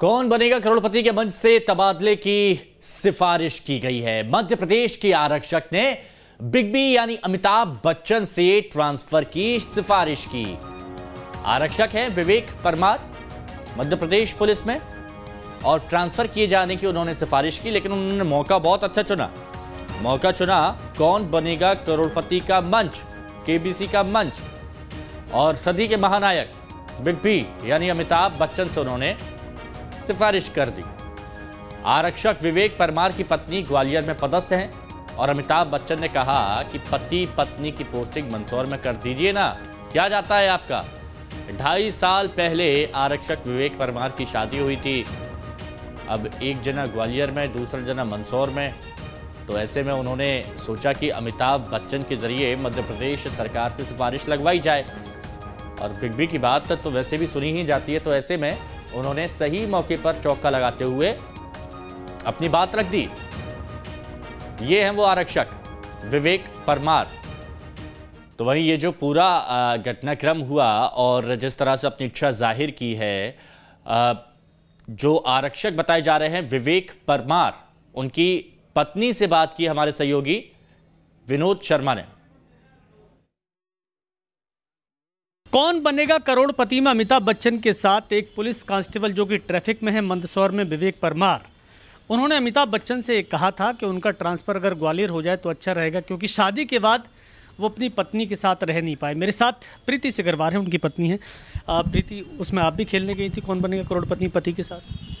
कौन बनेगा करोड़पति के मंच से तबादले की सिफारिश की गई है मध्य प्रदेश के आरक्षक ने बिग बी यानी अमिताभ बच्चन से ट्रांसफर की सिफारिश की आरक्षक हैं विवेक परमार मध्य प्रदेश पुलिस में और ट्रांसफर किए जाने की उन्होंने सिफारिश की लेकिन उन्होंने मौका बहुत अच्छा चुना मौका चुना कौन बनेगा करोड़पति का मंच केबीसी का मंच और सदी के महानायक बिग बी यानी अमिताभ बच्चन से उन्होंने सिफारिश कर दी आरक्षक विवेक परमार की पत्नी ग्वालियर में पदस्थ हैं और अमिताभ बच्चन ने कहा कि पति पत्नी की पोस्टिंग मंदसौर में कर दीजिए ना क्या जाता है आपका ढाई साल पहले आरक्षक विवेक परमार की शादी हुई थी अब एक जना ग्वालियर में दूसरा जना मंदसौर में तो ऐसे में उन्होंने सोचा कि अमिताभ बच्चन के जरिए मध्य प्रदेश सरकार से सिफारिश लगवाई जाए और बिग बी की बात तो वैसे भी सुनी ही जाती है तो ऐसे में उन्होंने सही मौके पर चौका लगाते हुए अपनी बात रख दी ये हैं वो आरक्षक विवेक परमार तो वहीं ये जो पूरा घटनाक्रम हुआ और जिस तरह से अपनी इच्छा जाहिर की है जो आरक्षक बताए जा रहे हैं विवेक परमार उनकी पत्नी से बात की हमारे सहयोगी विनोद शर्मा ने कौन बनेगा करोड़पति में अमिताभ बच्चन के साथ एक पुलिस कांस्टेबल जो कि ट्रैफिक में है मंदसौर में विवेक परमार उन्होंने अमिताभ बच्चन से कहा था कि उनका ट्रांसफ़र अगर ग्वालियर हो जाए तो अच्छा रहेगा क्योंकि शादी के बाद वो अपनी पत्नी के साथ रह नहीं पाए मेरे साथ प्रीति सिगरवार है उनकी पत्नी है प्रीति उसमें आप भी खेलने गई थी कौन बनेगा करोड़पति पति के साथ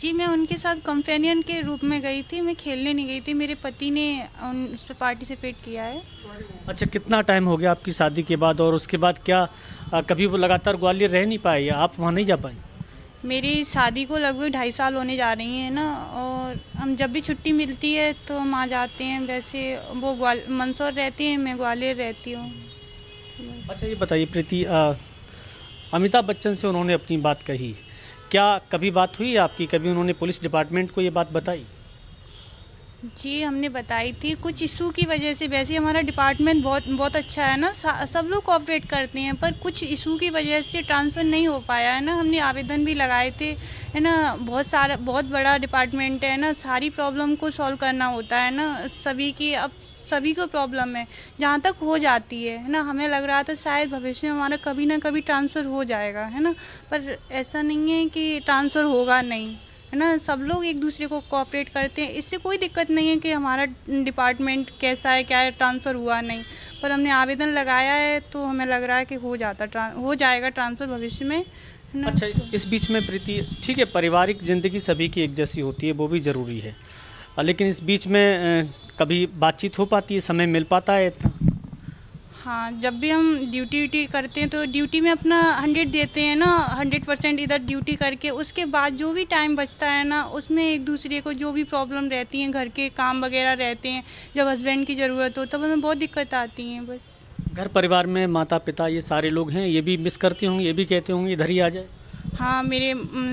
जी मैं उनके साथ कंपेनियन के रूप में गई थी मैं खेलने नहीं गई थी मेरे पति ने उस पर पार्टिसिपेट किया है अच्छा कितना टाइम हो गया आपकी शादी के बाद और उसके बाद क्या आ, कभी वो लगातार ग्वालियर रह नहीं पाए या आप वहाँ नहीं जा पाए मेरी शादी को लगभग ढाई साल होने जा रही हैं ना और हम जब भी छुट्टी मिलती है तो हम आ जाते हैं वैसे वो ग्वाल मंदसौर रहते हैं मैं ग्वालियर रहती हूँ अच्छा ये बताइए प्रीति अमिताभ बच्चन से उन्होंने अपनी बात कही क्या कभी बात हुई आपकी कभी उन्होंने पुलिस डिपार्टमेंट को ये बात बताई जी हमने बताई थी कुछ इशू की वजह से वैसे हमारा डिपार्टमेंट बहुत बहुत अच्छा है ना सब लोग कोऑपरेट करते हैं पर कुछ इशू की वजह से ट्रांसफ़र नहीं हो पाया है ना हमने आवेदन भी लगाए थे है ना बहुत सारा बहुत बड़ा डिपार्टमेंट है ना सारी प्रॉब्लम को सॉल्व करना होता है ना सभी की अब सभी को प्रॉब्लम है जहाँ तक हो जाती है है ना हमें लग रहा था शायद भविष्य में हमारा कभी ना कभी ट्रांसफ़र हो जाएगा है ना पर ऐसा नहीं है कि ट्रांसफ़र होगा नहीं है ना सब लोग एक दूसरे को कॉपरेट करते हैं इससे कोई दिक्कत नहीं है कि हमारा डिपार्टमेंट कैसा है क्या है ट्रांसफ़र हुआ नहीं पर हमने आवेदन लगाया है तो हमें लग रहा है कि हो जाता हो जाएगा ट्रांसफ़र भविष्य में अच्छा इस, इस बीच में प्रीति ठीक है पारिवारिक ज़िंदगी सभी की एक जैसी होती है वो भी ज़रूरी है लेकिन इस बीच में कभी बातचीत हो पाती है समय मिल पाता है हाँ जब भी हम ड्यूटी व्यूटी करते हैं तो ड्यूटी में अपना हंड्रेड देते हैं ना हंड्रेड परसेंट इधर ड्यूटी करके उसके बाद जो भी टाइम बचता है ना उसमें एक दूसरे को जो भी प्रॉब्लम रहती हैं घर के काम वगैरह रहते हैं जब हस्बैंड की ज़रूरत हो तब हमें बहुत दिक्कत आती हैं बस घर परिवार में माता पिता ये सारे लोग हैं ये भी मिस करते होंगे ये भी कहते होंगे इधर ही आ जाए हाँ मेरे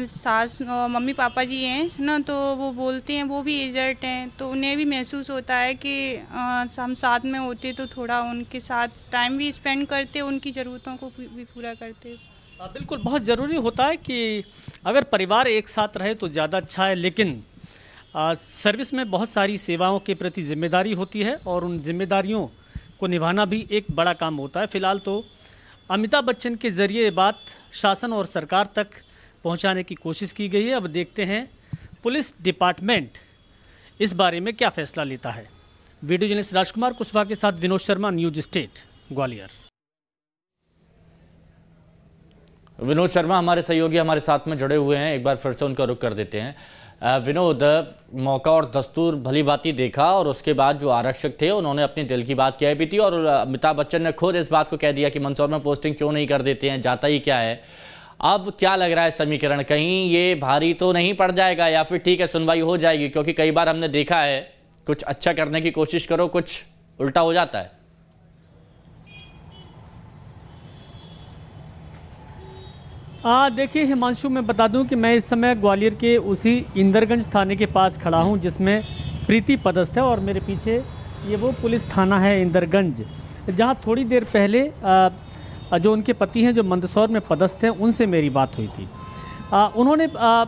सास मम्मी पापा जी हैं ना तो वो बोलते हैं वो भी एजर्ट हैं तो उन्हें भी महसूस होता है कि आ, हम साथ में होते तो थोड़ा उनके साथ टाइम भी स्पेंड करते उनकी ज़रूरतों को भी पूरा करते आ, हाँ, बिल्कुल बहुत ज़रूरी होता है कि अगर परिवार एक साथ रहे तो ज़्यादा अच्छा है लेकिन आ, सर्विस में बहुत सारी सेवाओं के प्रति जिम्मेदारी होती है और उन जिम्मेदारियों को निभाना भी एक बड़ा काम होता है फिलहाल तो अमिताभ बच्चन के ज़रिए ये बात शासन और सरकार तक पहुंचाने की कोशिश की गई है अब देखते हैं पुलिस डिपार्टमेंट इस बारे में क्या फैसला लेता है वीडियो जर्नलिस्ट राजकुमार कुशवाहा के साथ विनोद शर्मा न्यूज स्टेट ग्वालियर विनोद शर्मा हमारे सहयोगी हमारे साथ में जुड़े हुए हैं एक बार फिर से उनका रुख कर देते हैं विनोद मौका और दस्तूर भली भांति देखा और उसके बाद जो आरक्षक थे उन्होंने अपने दिल की बात कह भी थी और अमिताभ बच्चन ने खुद इस बात को कह दिया कि मंदसौर में पोस्टिंग क्यों नहीं कर देते हैं जाता ही क्या है अब क्या लग रहा है समीकरण कहीं ये भारी तो नहीं पड़ जाएगा या फिर ठीक है सुनवाई हो जाएगी क्योंकि कई बार हमने देखा है कुछ अच्छा करने की कोशिश करो कुछ उल्टा हो जाता है देखिए हिमांशु मैं बता दूं कि मैं इस समय ग्वालियर के उसी इंदरगंज थाने के पास खड़ा हूं जिसमें प्रीति पदस्थ है और मेरे पीछे ये वो पुलिस थाना है इंदरगंज जहां थोड़ी देर पहले आ, जो उनके पति हैं जो मंदसौर में पदस्थ हैं उनसे मेरी बात हुई थी आ, उन्होंने आ,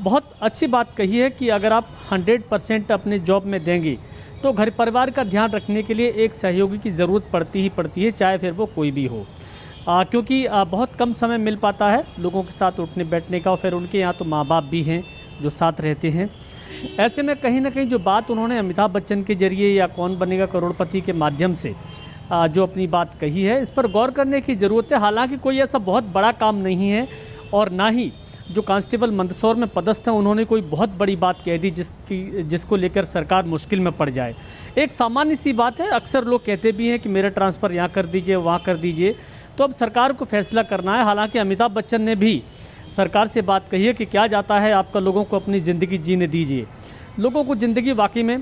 बहुत अच्छी बात कही है कि अगर आप हंड्रेड परसेंट अपने जॉब में देंगे तो घर परिवार का ध्यान रखने के लिए एक सहयोगी की ज़रूरत पड़ती ही पड़ती है चाहे फिर वो कोई भी हो आ, क्योंकि आ, बहुत कम समय मिल पाता है लोगों के साथ उठने बैठने का और फिर उनके यहाँ तो माँ बाप भी हैं जो साथ रहते हैं ऐसे में कहीं ना कहीं जो बात उन्होंने अमिताभ बच्चन के जरिए या कौन बनेगा करोड़पति के माध्यम से आ, जो अपनी बात कही है इस पर गौर करने की ज़रूरत है हालांकि कोई ऐसा बहुत बड़ा काम नहीं है और ना ही जो कांस्टेबल मंदसौर में पदस्थ हैं उन्होंने कोई बहुत बड़ी बात कह दी जिसकी जिसको लेकर सरकार मुश्किल में पड़ जाए एक सामान्य सी बात है अक्सर लोग कहते भी हैं कि मेरा ट्रांसफ़र यहाँ कर दीजिए वहाँ कर दीजिए तो अब सरकार को फैसला करना है हालांकि अमिताभ बच्चन ने भी सरकार से बात कही है कि क्या जाता है आपका लोगों को अपनी ज़िंदगी जीने दीजिए लोगों को ज़िंदगी वाकई में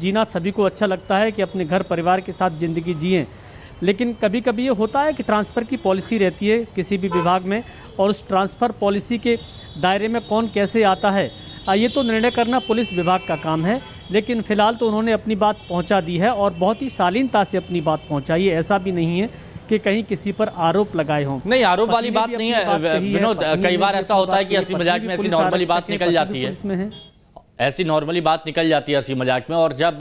जीना सभी को अच्छा लगता है कि अपने घर परिवार के साथ ज़िंदगी जिएँ लेकिन कभी कभी ये होता है कि ट्रांसफ़र की पॉलिसी रहती है किसी भी विभाग में और उस ट्रांसफ़र पॉलिसी के दायरे में कौन कैसे आता है ये तो निर्णय करना पुलिस विभाग का काम है लेकिन फ़िलहाल तो उन्होंने अपनी बात पहुंचा दी है और बहुत ही शालीनता से अपनी बात पहुंचाई है ऐसा भी नहीं है कि कहीं किसी पर आरोप लगाए हों नहीं आरोप वाली बात नहीं है विनोद कई बार ऐसा होता है कि हंसी मजाक में ऐसी नॉर्मली बात निकल जाती है ऐसी नॉर्मली बात निकल जाती है हंसी मजाक में और जब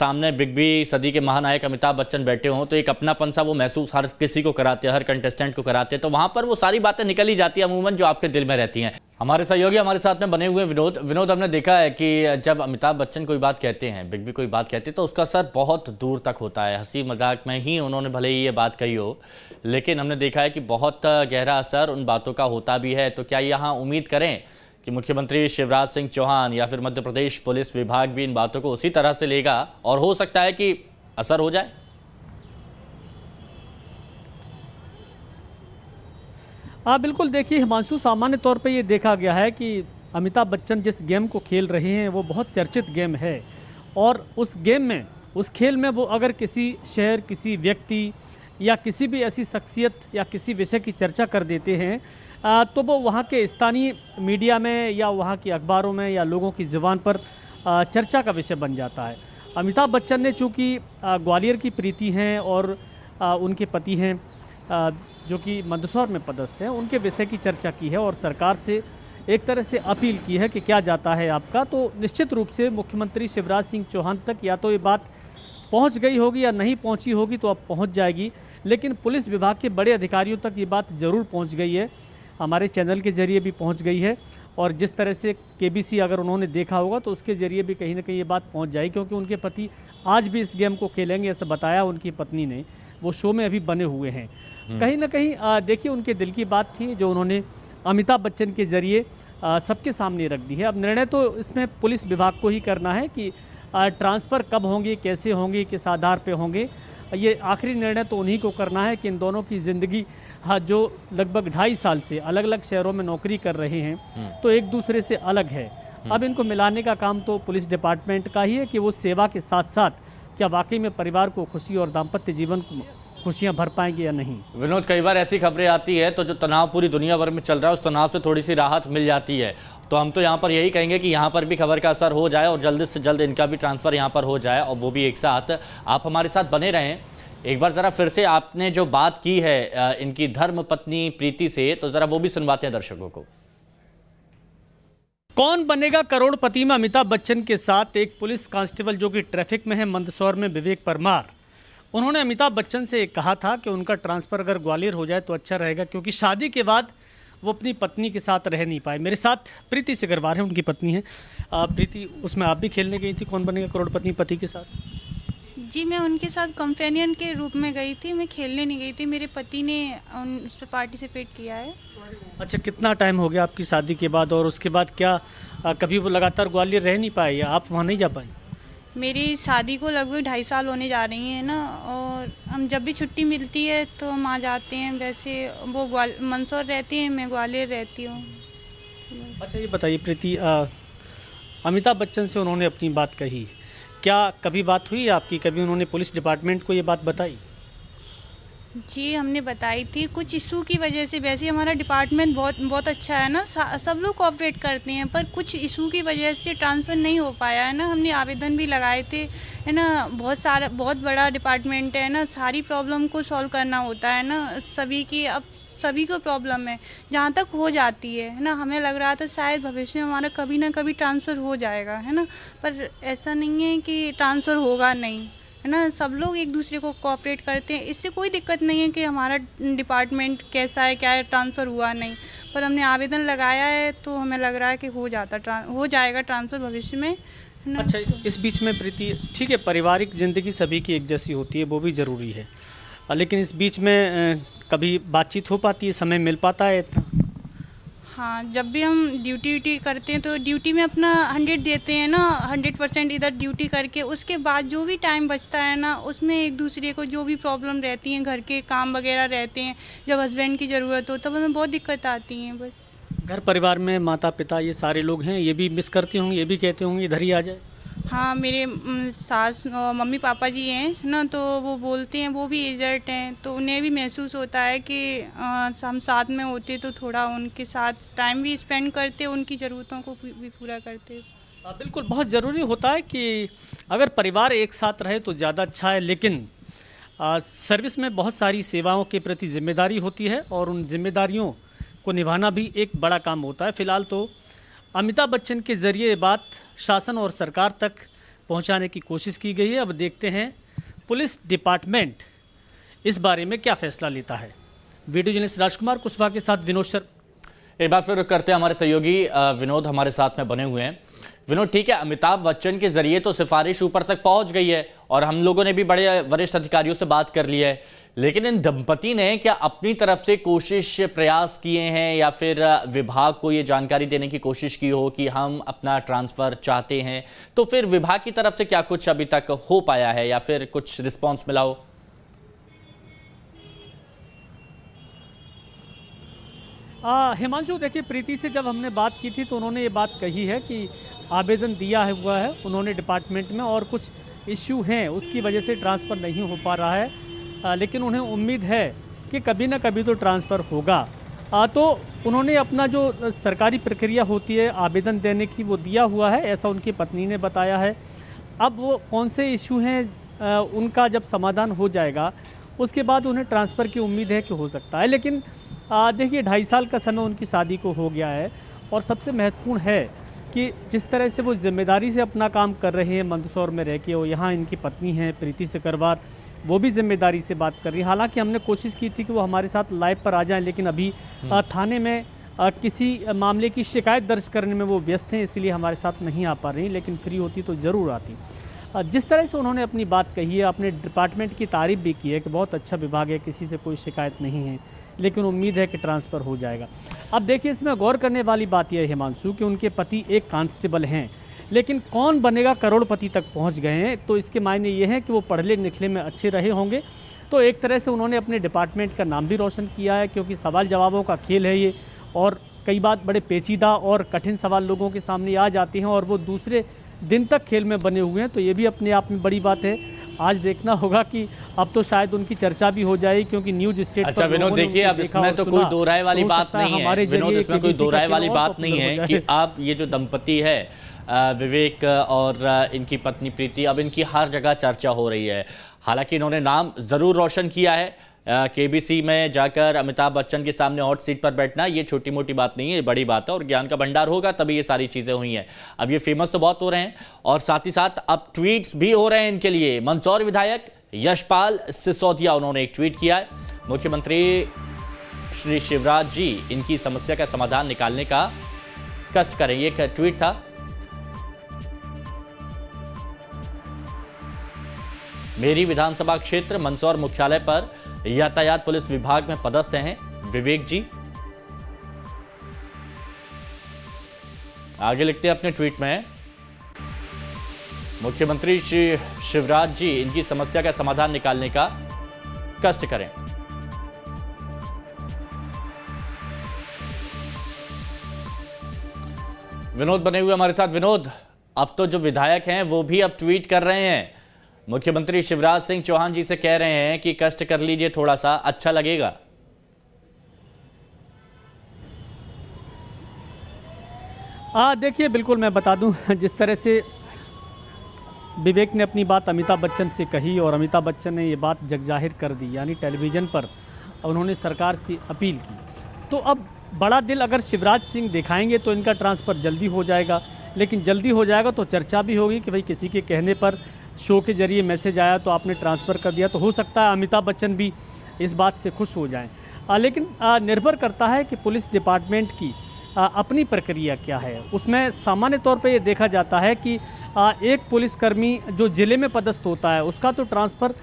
सामने बिग बी सदी के महानायक अमिताभ बच्चन बैठे हों तो एक अपनापन सा वो महसूस हर किसी को कराते हैं हर कंटेस्टेंट को कराते हैं तो वहाँ पर वो सारी बातें निकल ही जाती है अमूमन जो आपके दिल में रहती हैं हमारे सहयोगी हमारे साथ में बने हुए विनोद विनोद हमने देखा है कि जब अमिताभ बच्चन कोई बात कहते हैं बिग बी कोई बात कहते हैं तो उसका असर बहुत दूर तक होता है हंसी मजाक में ही उन्होंने भले ही ये बात कही हो लेकिन हमने देखा है कि बहुत गहरा असर उन बातों का होता भी है तो क्या यहाँ उम्मीद करें कि मुख्यमंत्री शिवराज सिंह चौहान या फिर मध्य प्रदेश पुलिस विभाग भी इन बातों को उसी तरह से लेगा और हो सकता है कि असर हो जाए हाँ बिल्कुल देखिए हिमांशु सामान्य तौर पर ये देखा गया है कि अमिताभ बच्चन जिस गेम को खेल रहे हैं वो बहुत चर्चित गेम है और उस गेम में उस खेल में वो अगर किसी शहर किसी व्यक्ति या किसी भी ऐसी शख्सियत या किसी विषय की चर्चा कर देते हैं तो वो वहाँ के स्थानीय मीडिया में या वहाँ की अखबारों में या लोगों की ज़ुबान पर चर्चा का विषय बन जाता है अमिताभ बच्चन ने चूँकि ग्वालियर की प्रीति हैं और उनके पति हैं जो कि मंदसौर में पदस्थ हैं उनके विषय की चर्चा की है और सरकार से एक तरह से अपील की है कि क्या जाता है आपका तो निश्चित रूप से मुख्यमंत्री शिवराज सिंह चौहान तक या तो ये बात पहुंच गई होगी या नहीं पहुंची होगी तो अब पहुंच जाएगी लेकिन पुलिस विभाग के बड़े अधिकारियों तक ये बात ज़रूर पहुंच गई है हमारे चैनल के जरिए भी पहुंच गई है और जिस तरह से के अगर उन्होंने देखा होगा तो उसके ज़रिए भी कहीं ना कहीं ये बात पहुँच जाएगी क्योंकि उनके पति आज भी इस गेम को खेलेंगे ऐसा बताया उनकी पत्नी ने वो शो में अभी बने हुए हैं हम्म। कहीं ना कहीं देखिए उनके दिल की बात थी जो उन्होंने अमिताभ बच्चन के ज़रिए सबके सामने रख दी है अब निर्णय तो इसमें पुलिस विभाग को ही करना है कि ट्रांसफ़र कब होंगे कैसे होंगे किस आधार पर होंगे ये आखिरी निर्णय तो उन्हीं को करना है कि इन दोनों की ज़िंदगी हाँ, जो लगभग ढाई साल से अलग अलग शहरों में नौकरी कर रहे हैं हम्म। तो एक दूसरे से अलग है हम्म। अब इनको मिलाने का काम तो पुलिस डिपार्टमेंट का ही है कि वो सेवा के साथ साथ क्या वाकई में परिवार को खुशी और दाम्पत्य जीवन खुशियां भर पाएंगे या नहीं विनोद कई बार ऐसी खबरें आती है तो जो तनाव पूरी दुनिया भर में चल रहा है उस तनाव से थोड़ी सी राहत मिल जाती है तो हम तो यहाँ पर यही कहेंगे कि यहाँ पर भी खबर का असर हो जाए और जल्द से जल्द इनका भी ट्रांसफ़र यहाँ पर हो जाए और वो भी एक साथ आप हमारे साथ बने रहें एक बार ज़रा फिर से आपने जो बात की है इनकी धर्म पत्नी प्रीति से तो ज़रा वो भी सुनवाते हैं दर्शकों को कौन बनेगा करोड़पति में अमिताभ बच्चन के साथ एक पुलिस कांस्टेबल जो कि ट्रैफिक में है मंदसौर में विवेक परमार उन्होंने अमिताभ बच्चन से कहा था कि उनका ट्रांसफ़र अगर ग्वालियर हो जाए तो अच्छा रहेगा क्योंकि शादी के बाद वो अपनी पत्नी के साथ रह नहीं पाए मेरे साथ प्रीति सिगरवार है उनकी पत्नी है प्रीति उसमें आप भी खेलने गई थी कौन बनेगा करोड़पति पति के साथ जी मैं उनके साथ कंपेनियन के रूप में गई थी मैं खेलने नहीं गई थी मेरे पति ने उन उस पर पार्टिसिपेट किया है अच्छा कितना टाइम हो गया आपकी शादी के बाद और उसके बाद क्या आ, कभी वो लगातार ग्वालियर रह नहीं पाए या आप वहाँ नहीं जा पाए मेरी शादी को लगभग ढाई साल होने जा रही है ना और हम जब भी छुट्टी मिलती है तो हम आ जाते हैं वैसे वो ग्वाल मंदसौर रहते हैं मैं ग्वालियर रहती हूँ अच्छा ये बताइए प्रीति अमिताभ बच्चन से उन्होंने अपनी बात कही क्या कभी बात हुई आपकी कभी उन्होंने पुलिस डिपार्टमेंट को ये बात बताई जी हमने बताई थी कुछ इशू की वजह से वैसे हमारा डिपार्टमेंट बहुत बहुत अच्छा है ना सब लोग कोऑपरेट करते हैं पर कुछ इशू की वजह से ट्रांसफ़र नहीं हो पाया है ना हमने आवेदन भी लगाए थे है ना बहुत सारा बहुत बड़ा डिपार्टमेंट है ना सारी प्रॉब्लम को सॉल्व करना होता है ना सभी की अब सभी को प्रॉब्लम है जहाँ तक हो जाती है है ना हमें लग रहा था शायद भविष्य में हमारा कभी ना कभी ट्रांसफ़र हो जाएगा है ना पर ऐसा नहीं है कि ट्रांसफ़र होगा नहीं है ना सब लोग एक दूसरे को कॉपरेट करते हैं इससे कोई दिक्कत नहीं है कि हमारा डिपार्टमेंट कैसा है क्या है ट्रांसफ़र हुआ नहीं पर हमने आवेदन लगाया है तो हमें लग रहा है कि हो जाता हो जाएगा ट्रांसफ़र भविष्य में अच्छा इस, इस बीच में प्रीति ठीक है पारिवारिक ज़िंदगी सभी की एक जैसी होती है वो भी ज़रूरी है लेकिन इस बीच में कभी बातचीत हो पाती है समय मिल पाता है इतना हाँ जब भी हम ड्यूटी व्यूटी करते हैं तो ड्यूटी में अपना हंड्रेड देते हैं ना हंड्रेड परसेंट इधर ड्यूटी करके उसके बाद जो भी टाइम बचता है ना उसमें एक दूसरे को जो भी प्रॉब्लम रहती हैं घर के काम वगैरह रहते हैं जब हस्बैंड की ज़रूरत हो तब हमें बहुत दिक्कत आती हैं बस घर परिवार में माता पिता ये सारे लोग हैं ये भी मिस करते होंगे ये भी कहते होंगे इधर ही आ जाए हाँ मेरे सास मम्मी पापा जी हैं ना तो वो बोलते हैं वो भी एजर्ट हैं तो उन्हें भी महसूस होता है कि आ, हम साथ में होते तो थोड़ा उनके साथ टाइम भी स्पेंड करते उनकी ज़रूरतों को भी पूरा करते आ, हाँ, बिल्कुल बहुत ज़रूरी होता है कि अगर परिवार एक साथ रहे तो ज़्यादा अच्छा है लेकिन आ, सर्विस में बहुत सारी सेवाओं के प्रति जिम्मेदारी होती है और उन जिम्मेदारियों को निभाना भी एक बड़ा काम होता है फिलहाल तो अमिताभ बच्चन के ज़रिए ये बात शासन और सरकार तक पहुंचाने की कोशिश की गई है अब देखते हैं पुलिस डिपार्टमेंट इस बारे में क्या फैसला लेता है वीडियो जर्नलिस्ट राजकुमार कुशवाहा के साथ विनोद सर एक बार फिर करते हैं हमारे सहयोगी विनोद हमारे साथ में बने हुए हैं विनोद ठीक है अमिताभ बच्चन के जरिए तो सिफारिश ऊपर तक पहुंच गई है और हम लोगों ने भी बड़े वरिष्ठ अधिकारियों से बात कर ली है लेकिन इन दंपति ने क्या अपनी तरफ से कोशिश प्रयास किए हैं या फिर विभाग को ये जानकारी देने की कोशिश की हो कि हम अपना ट्रांसफ़र चाहते हैं तो फिर विभाग की तरफ से क्या कुछ अभी तक हो पाया है या फिर कुछ रिस्पॉन्स मिला हो हिमांशु देखिए प्रीति से जब हमने बात की थी तो उन्होंने ये बात कही है कि आवेदन दिया है हुआ है उन्होंने डिपार्टमेंट में और कुछ इश्यू हैं उसकी वजह से ट्रांसफ़र नहीं हो पा रहा है आ, लेकिन उन्हें उम्मीद है कि कभी ना कभी तो ट्रांसफ़र होगा आ, तो उन्होंने अपना जो सरकारी प्रक्रिया होती है आवेदन देने की वो दिया हुआ है ऐसा उनकी पत्नी ने बताया है अब वो कौन से इशू हैं उनका जब समाधान हो जाएगा उसके बाद उन्हें ट्रांसफ़र की उम्मीद है कि हो सकता है लेकिन देखिए ढाई साल का समय उनकी शादी को हो गया है और सबसे महत्वपूर्ण है कि जिस तरह से वो जिम्मेदारी से अपना काम कर रहे हैं मंदसौर में रह के और यहाँ इनकी पत्नी हैं प्रीति सिकरवार वो भी जिम्मेदारी से बात कर रही है हालांकि हमने कोशिश की थी कि वो हमारे साथ लाइव पर आ जाएं लेकिन अभी हम्म। थाने में किसी मामले की शिकायत दर्ज करने में वो व्यस्त हैं इसलिए हमारे साथ नहीं आ पा रही लेकिन फ्री होती तो ज़रूर आती जिस तरह से उन्होंने अपनी बात कही है अपने डिपार्टमेंट की तारीफ भी की है कि बहुत अच्छा विभाग है किसी से कोई शिकायत नहीं है लेकिन उम्मीद है कि ट्रांसफ़र हो जाएगा अब देखिए इसमें गौर करने वाली बात यह है हिमांशु कि उनके पति एक कांस्टेबल हैं लेकिन कौन बनेगा करोड़पति तक पहुंच गए हैं तो इसके मायने ये हैं कि वो पढ़ले लिखले में अच्छे रहे होंगे तो एक तरह से उन्होंने अपने डिपार्टमेंट का नाम भी रोशन किया है क्योंकि सवाल जवाबों का खेल है ये और कई बार बड़े पेचीदा और कठिन सवाल लोगों के सामने आ जाते हैं और वो दूसरे दिन तक खेल में बने हुए हैं तो ये भी अपने आप में बड़ी बात है आज देखना होगा कि अब तो शायद उनकी चर्चा भी हो जाए क्योंकि न्यूज स्टेट अच्छा विनोद देखिए अब इसमें तो कोई दोहराए वाली बात नहीं है विनोद इसमें कोई दोहराए वाली बात नहीं है कि आप ये जो दंपति है विवेक और इनकी पत्नी प्रीति अब इनकी हर जगह चर्चा हो रही है हालांकि इन्होंने नाम ज़रूर रोशन किया है के बी सी में जाकर अमिताभ बच्चन के सामने हॉट सीट पर बैठना ये छोटी मोटी बात नहीं है बड़ी बात है और ज्ञान का भंडार होगा तभी ये सारी चीज़ें हुई हैं अब ये फेमस तो बहुत हो रहे हैं और साथ ही साथ अब ट्वीट्स भी हो रहे हैं इनके लिए मंदसौर विधायक यशपाल सिसोदिया उन्होंने एक ट्वीट किया है मुख्यमंत्री श्री शिवराज जी इनकी समस्या का समाधान निकालने का कष्ट करें एक ट्वीट था मेरी विधानसभा क्षेत्र मंदसौर मुख्यालय पर यातायात पुलिस विभाग में पदस्थ हैं विवेक जी आगे लिखते हैं अपने ट्वीट में मुख्यमंत्री श्री शिवराज जी इनकी समस्या का समाधान निकालने का कष्ट करें विनोद बने हुए हमारे साथ विनोद अब तो जो विधायक हैं वो भी अब ट्वीट कर रहे हैं मुख्यमंत्री शिवराज सिंह चौहान जी से कह रहे हैं कि कष्ट कर लीजिए थोड़ा सा अच्छा लगेगा देखिए बिल्कुल मैं बता दूं जिस तरह से विवेक ने अपनी बात अमिताभ बच्चन से कही और अमिताभ बच्चन ने ये बात जगजाहिर कर दी यानी टेलीविज़न पर उन्होंने सरकार से अपील की तो अब बड़ा दिल अगर शिवराज सिंह दिखाएंगे तो इनका ट्रांसफ़र जल्दी हो जाएगा लेकिन जल्दी हो जाएगा तो चर्चा भी होगी कि भाई किसी के कहने पर शो के जरिए मैसेज आया तो आपने ट्रांसफ़र कर दिया तो हो सकता है अमिताभ बच्चन भी इस बात से खुश हो जाएँ लेकिन निर्भर करता है कि पुलिस डिपार्टमेंट की अपनी प्रक्रिया क्या है उसमें सामान्य तौर पर यह देखा जाता है कि एक पुलिसकर्मी जो ज़िले में पदस्थ होता है उसका तो ट्रांसफ़र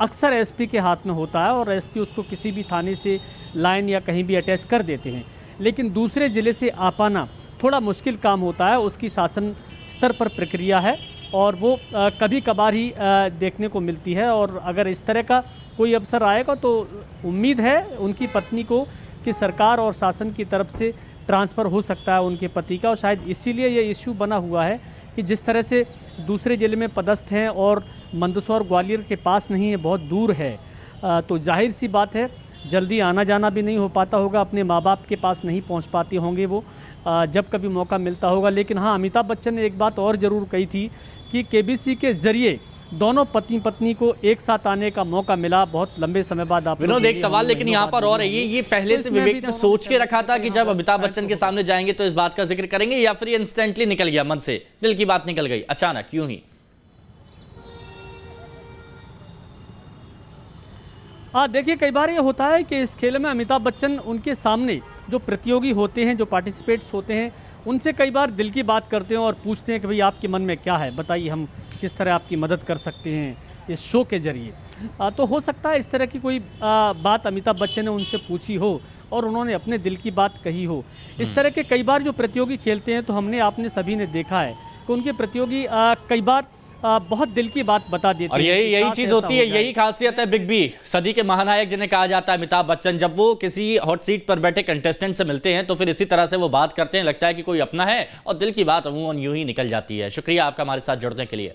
अक्सर एसपी के हाथ में होता है और एसपी उसको किसी भी थाने से लाइन या कहीं भी अटैच कर देते हैं लेकिन दूसरे ज़िले से आ पाना थोड़ा मुश्किल काम होता है उसकी शासन स्तर पर प्रक्रिया है और वो कभी कभार ही देखने को मिलती है और अगर इस तरह का कोई अवसर आएगा तो उम्मीद है उनकी पत्नी को कि सरकार और शासन की तरफ से ट्रांसफ़र हो सकता है उनके पति का और शायद इसीलिए ये इश्यू बना हुआ है कि जिस तरह से दूसरे ज़िले में पदस्थ हैं और मंदसौर ग्वालियर के पास नहीं है बहुत दूर है तो जाहिर सी बात है जल्दी आना जाना भी नहीं हो पाता होगा अपने माँ बाप के पास नहीं पहुँच पाते होंगे वो जब कभी मौका मिलता होगा लेकिन हाँ अमिताभ बच्चन ने एक बात और ज़रूर कही थी कि के के ज़रिए दोनों पति पत्नी को एक साथ आने का मौका मिला बहुत लंबे समय बाद आप विनोद एक सवाल लेकिन यहाँ पर और है ये ये पहले तो से विवेक ने तो सोच के रखा था कि जब अमिताभ बच्चन के सामने जाएंगे तो इस बात का जिक्र करेंगे या फिर इंस्टेंटली निकल गया मन से दिल की बात निकल गई अचानक यूं ही हाँ देखिए कई बार ये होता है कि इस खेल में अमिताभ बच्चन उनके सामने जो प्रतियोगी होते हैं जो पार्टिसिपेट्स होते हैं उनसे कई बार दिल की बात करते हैं और पूछते हैं कि भाई आपके मन में क्या है बताइए हम किस तरह आपकी मदद कर सकते हैं इस शो के ज़रिए तो हो सकता है इस तरह की कोई आ, बात अमिताभ बच्चन ने उनसे पूछी हो और उन्होंने अपने दिल की बात कही हो इस हम्म। तरह के कई बार जो प्रतियोगी खेलते हैं तो हमने आपने सभी ने देखा है कि उनके प्रतियोगी कई बार बहुत दिल की बात बता दी और यही यही चीज होती है यही खासियत है बिग बी सदी के महानायक जिन्हें कहा जाता है अमिताभ बच्चन जब वो किसी हॉट सीट पर बैठे कंटेस्टेंट से मिलते हैं तो फिर इसी तरह से वो बात करते हैं लगता है कि कोई अपना है और दिल की बात अमूमन यूं ही निकल जाती है शुक्रिया आपका हमारे साथ जुड़ने के लिए